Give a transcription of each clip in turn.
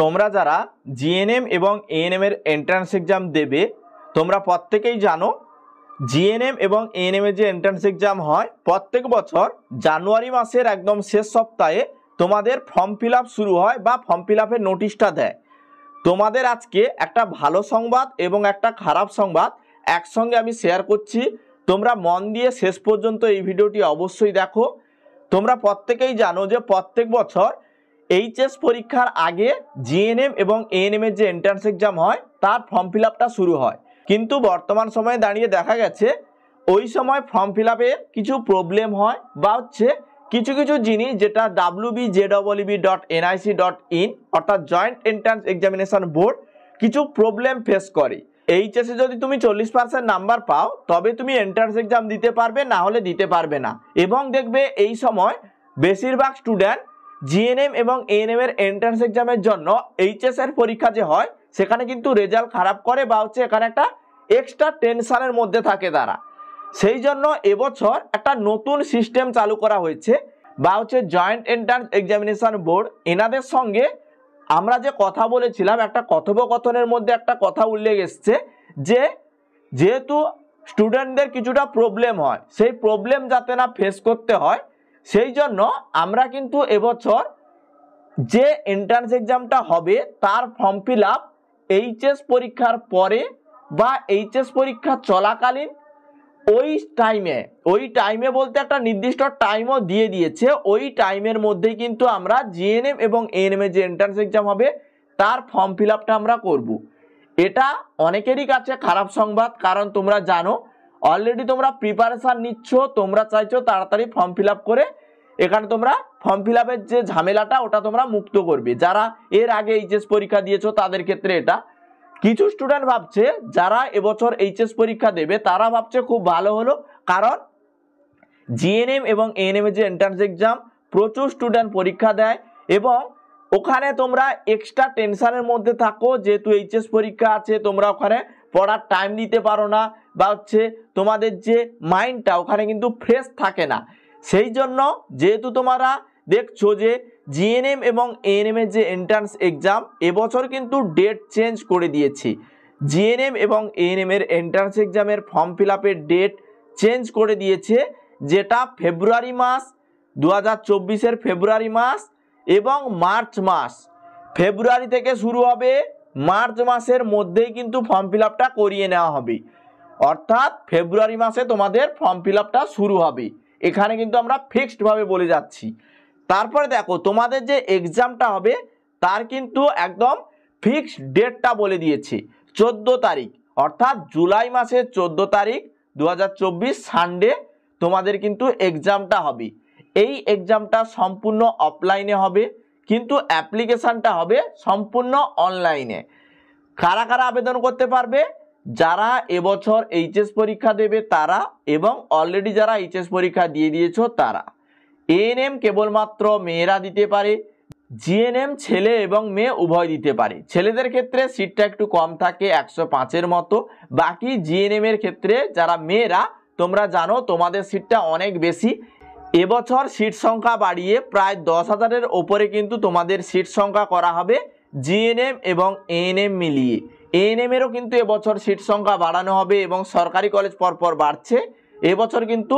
তোমরা যারা জিএনএম এবং এএনএম এর এন্ট্রান্স এক্সাম দেবে তোমরা প্রত্যেকেই জানো জিএনএম এবং এএনএম এর যে এন্ট্রান্স এক্সাম হয় প্রত্যেক বছর জানুয়ারি মাসের একদম শেষ সপ্তাহে তোমাদের ফর্ম ফিল শুরু হয় বা ফর্ম ফিল আপের নোটিশটা দেয় তোমাদের আজকে একটা ভালো সংবাদ এবং একটা খারাপ সংবাদ একসঙ্গে আমি শেয়ার করছি তোমরা মন দিয়ে শেষ পর্যন্ত এই ভিডিওটি অবশ্যই দেখো তোমরা প্রত্যেকেই জানো যে প্রত্যেক বছর এইচএস পরীক্ষার আগে জিএনএম এবং এএনএম এর যে এন্ট্রান্স এক্সাম হয় তার ফর্ম ফিল শুরু হয় কিন্তু বর্তমান সময়ে দাঁড়িয়ে দেখা গেছে ওই সময় ফর্ম ফিল কিছু প্রবলেম হয় বা হচ্ছে কিছু কিছু জিনিস যেটা W B J dot NIC dot in অর্থাৎ জয়েন্ট এন্ট্রান্স এক্সামিনেশন বোর্ড কিছু প্রবলেম ফেস করে এইচএসে যদি তুমি চল্লিশ পার্সেন্ট নাম্বার পাও তবে তুমি এন্ট্রান্স এক্সাম দিতে পারবে না হলে দিতে পারবে না এবং দেখবে এই সময় বেশিরভাগ স্টুডেন্ট জিএনএম এবং এএনএম এর এন্ট্রান্স এক্সামের জন্য এইচএস এর পরীক্ষা যে হয় সেখানে কিন্তু রেজাল্ট খারাপ করে বা হচ্ছে এখানে একটা এক্সট্রা টেনশনের মধ্যে থাকে তারা সেই জন্য এবছর একটা নতুন সিস্টেম চালু করা হয়েছে বা হচ্ছে জয়েন্ট এন্ট্রান্স এক্সামিনেশন বোর্ড এনাদের সঙ্গে আমরা যে কথা বলেছিলাম একটা কথোপকথনের মধ্যে একটা কথা উল্লেখ এসছে যে যেহেতু স্টুডেন্টদের কিছুটা প্রবলেম হয় সেই প্রবলেম যাতে না ফেস করতে হয় সেই জন্য আমরা কিন্তু এবছর যে এন্ট্রান্স এক্সামটা হবে তার ফর্ম ফিল আপ এইচএস পরীক্ষার পরে বা এইচএস পরীক্ষা চলাকালীন ওই টাইমে ওই টাইমে বলতে একটা নির্দিষ্ট টাইমও দিয়ে দিয়েছে ওই টাইমের মধ্যে কিন্তু আমরা জিএনএম এবং এএনএম যে এন্ট্রান্স এক্সাম হবে তার ফর্ম ফিল আপটা আমরা করব। এটা অনেকেরই কাছে খারাপ সংবাদ কারণ তোমরা জানো অলরেডি তোমরা প্রিপারেশান নিচ্ছ তোমরা চাইছো তাড়াতাড়ি ফর্ম ফিল করে এখানে তোমরা ফর্ম ফিল যে ঝামেলাটা ওটা তোমরা মুক্ত করবে যারা এর আগে এইচএস পরীক্ষা দিয়েছো তাদের ক্ষেত্রে এটা কিছু স্টুডেন্ট ভাবছে যারা এবছর এইচএস পরীক্ষা দেবে তারা ভাবছে খুব ভালো হলো কারণ জিএনএম এবং এএনএম এর যে এন্ট্রান্স এক্সাম প্রচুর স্টুডেন্ট পরীক্ষা দেয় এবং ওখানে তোমরা এক্সট্রা টেনশনের মধ্যে থাকো যেহেতু এইচএস পরীক্ষা আছে তোমরা ওখানে পড়ার টাইম দিতে পারো না বা হচ্ছে তোমাদের যে মাইন্ডটা ওখানে কিন্তু ফ্রেশ থাকে না সেই জন্য যেহেতু তোমরা দেখছো যে জিএনএম এবং এএনএম এর যে এন্ট্রান্স এক্সাম এবছর কিন্তু ডেট চেঞ্জ করে দিয়েছি জিএনএম এবং এএনএম এর এন্ট্রান্স এক্সামের ফর্ম ফিল আপের ডেট চেঞ্জ করে দিয়েছে যেটা ফেব্রুয়ারি মাস দু হাজার ফেব্রুয়ারি মাস এবং মার্চ মাস ফেব্রুয়ারি থেকে শুরু হবে মার্চ মাসের মধ্যেই কিন্তু ফর্ম ফিল আপটা করিয়ে নেওয়া হবে অর্থাৎ ফেব্রুয়ারি মাসে তোমাদের ফর্ম ফিল শুরু হবে এখানে কিন্তু আমরা ফিক্সডভাবে বলে যাচ্ছি তারপরে দেখো তোমাদের যে এক্সামটা হবে তার কিন্তু একদম ফিক্সড ডেটটা বলে দিয়েছে ১৪ তারিখ অর্থাৎ জুলাই মাসের ১৪ তারিখ দু সানডে তোমাদের কিন্তু এক্সামটা হবে এই এক্সামটা সম্পূর্ণ অফলাইনে হবে কিন্তু অ্যাপ্লিকেশানটা হবে সম্পূর্ণ অনলাইনে কারা কারা আবেদন করতে পারবে যারা এবছর এইচএস পরীক্ষা দেবে তারা এবং অলরেডি যারা এইচএস পরীক্ষা দিয়ে দিয়েছ তারা এএনএম কেবলমাত্র মেয়েরা দিতে পারে জিএনএম ছেলে এবং মেয়ে উভয় দিতে পারে ছেলেদের ক্ষেত্রে সিটটা একটু কম থাকে একশো পাঁচের মতো বাকি জিএনএম এর ক্ষেত্রে যারা মেয়েরা তোমরা জানো তোমাদের সিটটা অনেক বেশি এবছর সিট সংখ্যা বাড়িয়ে প্রায় দশ হাজারের ওপরে কিন্তু তোমাদের সিট সংখ্যা করা হবে জিএনএম এবং এএনএম মিলিয়ে এএনএমেরও কিন্তু এবছর সিট সংখ্যা বাড়ানো হবে এবং সরকারি কলেজ পরপর বাড়ছে এবছর কিন্তু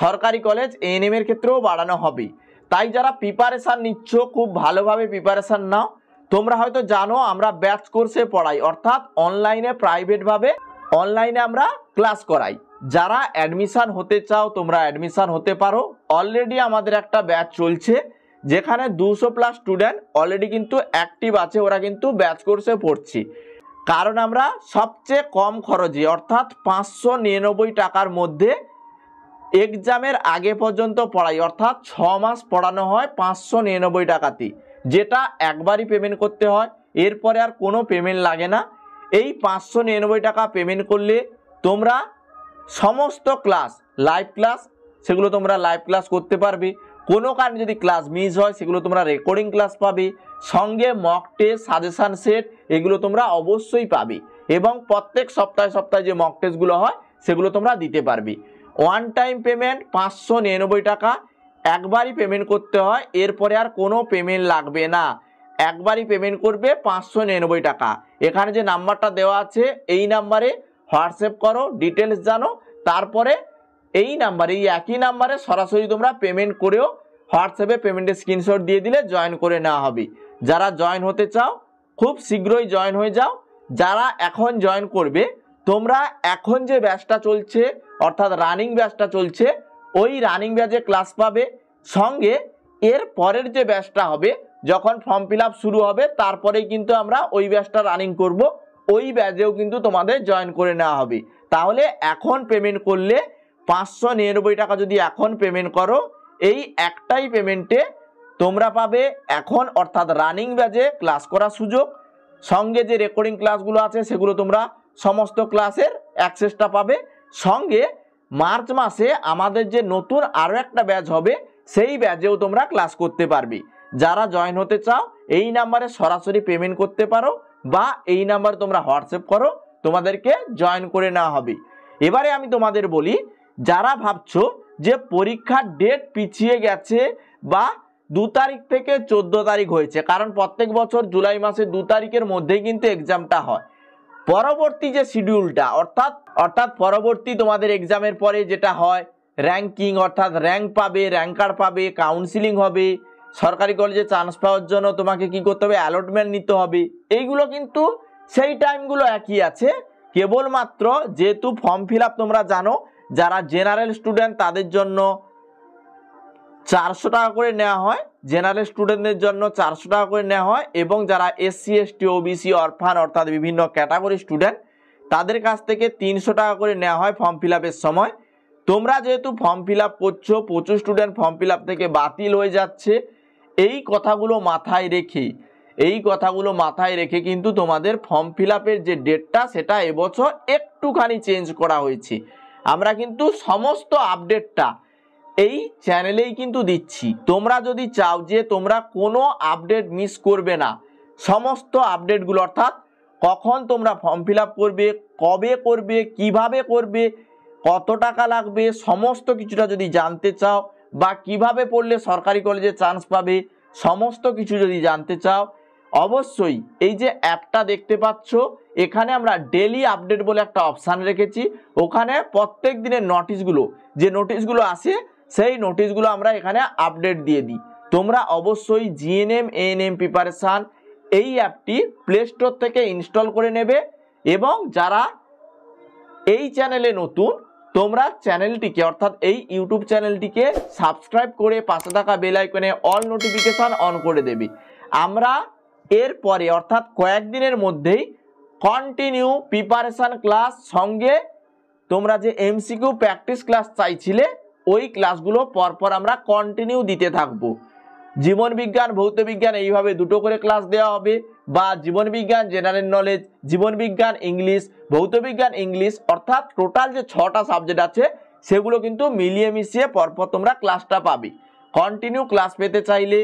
সরকারি কলেজ এএনএমের ক্ষেত্রেও বাড়ানো হবে তাই যারা প্রিপারেশান নিচ্ছ খুব ভালোভাবে প্রিপারেশান নাও তোমরা হয়তো জানো আমরা ব্যাচ কোর্সে পড়াই অর্থাৎ অনলাইনে প্রাইভেটভাবে অনলাইনে আমরা ক্লাস করাই যারা অ্যাডমিশান হতে চাও তোমরা অ্যাডমিশান হতে পারো অলরেডি আমাদের একটা ব্যাচ চলছে যেখানে দুশো প্লাস স্টুডেন্ট অলরেডি কিন্তু অ্যাক্টিভ আছে ওরা কিন্তু ব্যাচ কোর্সে পড়ছি কারণ আমরা সবচেয়ে কম খরচে অর্থাৎ পাঁচশো নিরানব্বই টাকার মধ্যে এক্সামের আগে পর্যন্ত পড়াই অর্থাৎ ছ মাস পড়ানো হয় পাঁচশো নিরানব্বই টাকাতে যেটা একবারই পেমেন্ট করতে হয় এরপরে আর কোনো পেমেন্ট লাগে না এই পাঁচশো নিরানব্বই টাকা পেমেন্ট করলে তোমরা সমস্ত ক্লাস লাইভ ক্লাস সেগুলো তোমরা লাইভ ক্লাস করতে পারবে কোনো কারণে যদি ক্লাস মিস হয় সেগুলো তোমরা রেকর্ডিং ক্লাস পাবে সঙ্গে মক টেস্ট সাজেশান সেট এগুলো তোমরা অবশ্যই পাবে এবং প্রত্যেক সপ্তাহে সপ্তাহে যে মক টেস্টগুলো হয় সেগুলো তোমরা দিতে পারবে ওয়ান টাইম পেমেন্ট পাঁচশো নিরানব্বই টাকা একবারই পেমেন্ট করতে হয় এরপরে আর কোনো পেমেন্ট লাগবে না একবারই পেমেন্ট করবে পাঁচশো নিরানব্বই টাকা এখানে যে নাম্বারটা দেওয়া আছে এই নাম্বারে হোয়াটসঅ্যাপ করো ডিটেলস জানো তারপরে এই নাম্বারে এই একই নাম্বারে সরাসরি তোমরা পেমেন্ট করেও হোয়াটসঅ্যাপে পেমেন্টের স্ক্রিনশট দিয়ে দিলে জয়েন করে নেওয়া হবে যারা জয়েন হতে চাও খুব শীঘ্রই জয়েন হয়ে যাও যারা এখন জয়েন করবে তোমরা এখন যে ব্যাচটা চলছে অর্থাৎ রানিং ব্যাচটা চলছে ওই রানিং ব্যাচে ক্লাস পাবে সঙ্গে এর পরের যে ব্যাচটা হবে যখন ফর্ম ফিল শুরু হবে তারপরেই কিন্তু আমরা ওই ব্যাচটা রানিং করব ওই ব্যাচেও কিন্তু তোমাদের জয়েন করে নেওয়া হবে তাহলে এখন পেমেন্ট করলে পাঁচশো নিরানব্বই টাকা যদি এখন পেমেন্ট করো এই একটাই পেমেন্টে তোমরা পাবে এখন অর্থাৎ রানিং ব্যাজে ক্লাস করার সুযোগ সঙ্গে যে রেকর্ডিং ক্লাসগুলো আছে সেগুলো তোমরা সমস্ত ক্লাসের অ্যাক্সেসটা পাবে সঙ্গে মার্চ মাসে আমাদের যে নতুন আরও একটা ব্যাচ হবে সেই ব্যাচেও তোমরা ক্লাস করতে পারবে যারা জয়েন হতে চাও এই নাম্বারে সরাসরি পেমেন্ট করতে পারো বা এই নাম্বার তোমরা হোয়াটসঅ্যাপ করো তোমাদেরকে জয়েন করে নেওয়া হবে এবারে আমি তোমাদের বলি যারা ভাবছো যে পরীক্ষার ডেট পিছিয়ে গেছে বা দু তারিখ থেকে চোদ্দ তারিখ হয়েছে কারণ প্রত্যেক বছর জুলাই মাসে দু তারিখের মধ্যেই কিন্তু এক্সামটা হয় পরবর্তী যে শিডিউলটা অর্থাৎ অর্থাৎ পরবর্তী তোমাদের এক্সামের পরে যেটা হয় র্যাঙ্কিং অর্থাৎ র্যাঙ্ক পাবে র্যাঙ্কার পাবে কাউন্সিলিং হবে সরকারি কলেজে চান্স পাওয়ার জন্য তোমাকে কি করতে হবে অ্যালটমেন্ট নিতে হবে এইগুলো কিন্তু সেই টাইমগুলো একই আছে কেবলমাত্র যেহেতু ফর্ম ফিল তোমরা জানো যারা জেনারেল স্টুডেন্ট তাদের জন্য চারশো টাকা করে নেওয়া হয় জেনারেল স্টুডেন্টদের জন্য চারশো টাকা করে নেওয়া হয় এবং যারা এসসি এসটি ওবিসি অরফান অর্থাৎ বিভিন্ন ক্যাটাগরি স্টুডেন্ট তাদের কাছ থেকে তিনশো টাকা করে নেওয়া হয় ফর্ম ফিল সময় তোমরা যেহেতু ফর্ম ফিল আপ করছো প্রচুর স্টুডেন্ট ফর্ম ফিল থেকে বাতিল হয়ে যাচ্ছে এই কথাগুলো মাথায় রেখে এই কথাগুলো মাথায় রেখে কিন্তু তোমাদের ফর্ম ফিল যে ডেটটা সেটা এবছর একটুখানি চেঞ্জ করা হয়েছে আমরা কিন্তু সমস্ত আপডেটটা এই চ্যানেলেই কিন্তু দিচ্ছি তোমরা যদি চাও যে তোমরা কোনো আপডেট মিস করবে না সমস্ত আপডেটগুলো অর্থাৎ কখন তোমরা ফর্ম ফিল করবে কবে করবে কিভাবে করবে কত টাকা লাগবে সমস্ত কিছুটা যদি জানতে চাও বা কিভাবে পড়লে সরকারি কলেজে চান্স পাবে সমস্ত কিছু যদি জানতে চাও অবশ্যই এই যে অ্যাপটা দেখতে পাচ্ছ এখানে আমরা ডেলি আপডেট বলে একটা অপশান রেখেছি ওখানে প্রত্যেক দিনের নোটিশগুলো যে নোটিশগুলো আসে সেই নোটিশগুলো আমরা এখানে আপডেট দিয়ে দিই তোমরা অবশ্যই জিএনএম এএনএম প্রিপারেশান এই অ্যাপটি প্লে স্টোর থেকে ইনস্টল করে নেবে এবং যারা এই চ্যানেলে নতুন তোমরা চ্যানেলটিকে অর্থাৎ এই ইউটিউব চ্যানেলটিকে সাবস্ক্রাইব করে পাশে থাকা বেলাইকনে অল নোটিফিকেশান অন করে দেবে আমরা এরপরে অর্থাৎ কয়েকদিনের মধ্যেই কন্টিনিউ প্রিপারেশান ক্লাস সঙ্গে তোমরা যে এমসিকিউ প্র্যাকটিস ক্লাস চাইছিলে ওই ক্লাসগুলো পরপর আমরা কন্টিনিউ দিতে থাকবো জীবন বিজ্ঞান ভৌত বিজ্ঞান এইভাবে দুটো করে ক্লাস দেওয়া হবে বা জীবন বিজ্ঞান জেনারেল নলেজ জীবন বিজ্ঞান ইংলিশ ভৌত বিজ্ঞান ইংলিশ অর্থাৎ টোটাল যে ছটা সাবজেক্ট আছে সেগুলো কিন্তু মিলিয়ে মিশিয়ে পরপর তোমরা ক্লাসটা পাবে কন্টিনিউ ক্লাস পেতে চাইলে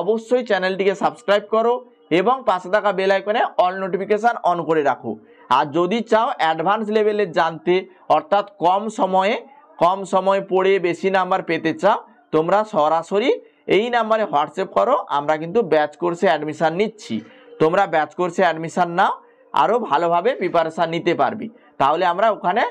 অবশ্যই চ্যানেলটিকে সাবস্ক্রাইব করো এবং পাশে থাকা বেল আইকনে অল নোটিফিকেশান অন করে রাখো আর যদি চাও অ্যাডভান্স লেভেলে জানতে অর্থাৎ কম সময়ে কম সময় পড়ে বেশি নাম্বার পেতে চাও তোমরা সরাসরি এই নাম্বারে হোয়াটসঅ্যাপ করো আমরা কিন্তু ব্যাচ কোর্সে অ্যাডমিশান নিচ্ছি তোমরা ব্যাচ কোর্সে অ্যাডমিশান নাও আরও ভালোভাবে প্রিপারেশান নিতে পারবি তাহলে আমরা ওখানে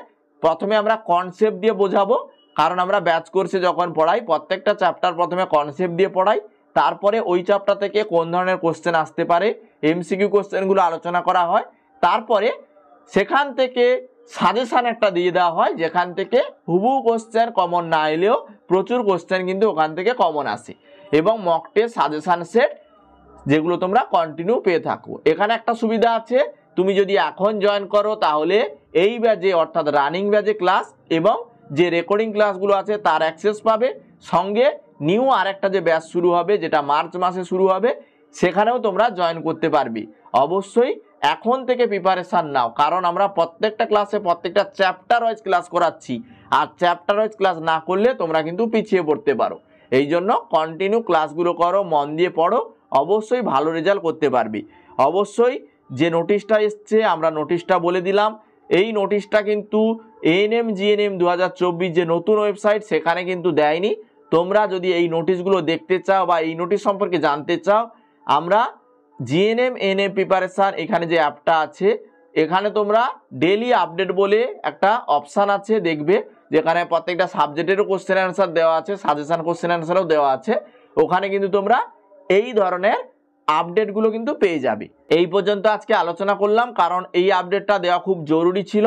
প্রথমে আমরা কনসেপ্ট দিয়ে বোঝাবো কারণ আমরা ব্যাচ কোর্সে যখন পড়াই প্রত্যেকটা চ্যাপ্টার প্রথমে কনসেপ্ট দিয়ে পড়াই তারপরে ওই চ্যাপ্টার থেকে কোন ধরনের কোশ্চেন আসতে পারে এমসিকিউ কোশ্চেনগুলো আলোচনা করা হয় তারপরে সেখান থেকে সাজেশান একটা দিয়ে দেওয়া হয় যেখান থেকে হুবু কোশ্চেন কমন না এলেও প্রচুর কোশ্চেন কিন্তু ওখান থেকে কমন আসে এবং মকটে সাজেশান সেট যেগুলো তোমরা কন্টিনিউ পেয়ে থাকো এখানে একটা সুবিধা আছে তুমি যদি এখন জয়েন করো তাহলে এই ব্যাজে অর্থাৎ রানিং ব্যাজে ক্লাস এবং যে রেকর্ডিং ক্লাসগুলো আছে তার অ্যাক্সেস পাবে সঙ্গে নিউ আরেকটা যে ব্যাচ শুরু হবে যেটা মার্চ মাসে শুরু হবে সেখানেও তোমরা জয়েন করতে পারবি অবশ্যই এখন থেকে প্রিপারেশান নাও কারণ আমরা প্রত্যেকটা ক্লাসে প্রত্যেকটা চ্যাপ্টার ওয়াইজ ক্লাস করাচ্ছি আর চ্যাপ্টার ওয়াইজ ক্লাস না করলে তোমরা কিন্তু পিছিয়ে পড়তে পারো এই জন্য কন্টিনিউ ক্লাসগুলো করো মন দিয়ে পড়ো অবশ্যই ভালো রেজাল্ট করতে পারবি অবশ্যই যে নোটিশটা এসছে আমরা নোটিশটা বলে দিলাম এই নোটিশটা কিন্তু এএনএম জিএনএম দু হাজার যে নতুন ওয়েবসাইট সেখানে কিন্তু দেয়নি তোমরা যদি এই নোটিশগুলো দেখতে চাও বা এই নোটিশ সম্পর্কে জানতে চাও আমরা জিএনএম এন এম প্রিপারেশান এখানে যে অ্যাপটা আছে এখানে তোমরা ডেলি আপডেট বলে একটা অপশান আছে দেখবে যেখানে প্রত্যেকটা সাবজেক্টেরও কোশ্চেন অ্যান্সার দেওয়া আছে সাজেশান কোশ্চেন অ্যান্সারও দেওয়া আছে ওখানে কিন্তু তোমরা এই ধরনের আপডেটগুলো কিন্তু পেয়ে যাবে এই পর্যন্ত আজকে আলোচনা করলাম কারণ এই আপডেটটা দেওয়া খুব জরুরি ছিল